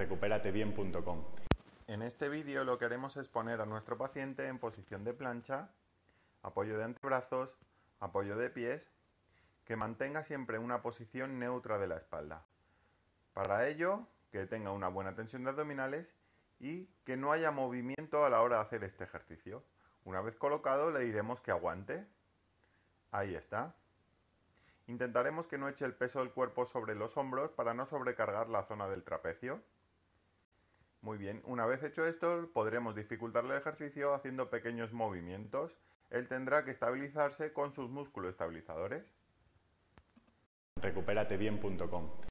recuperatebien.com. En este vídeo lo que haremos es poner a nuestro paciente en posición de plancha, apoyo de antebrazos, apoyo de pies, que mantenga siempre una posición neutra de la espalda. Para ello, que tenga una buena tensión de abdominales y que no haya movimiento a la hora de hacer este ejercicio. Una vez colocado le diremos que aguante. Ahí está. Intentaremos que no eche el peso del cuerpo sobre los hombros para no sobrecargar la zona del trapecio. Muy bien, una vez hecho esto, podremos dificultarle el ejercicio haciendo pequeños movimientos. Él tendrá que estabilizarse con sus músculos estabilizadores.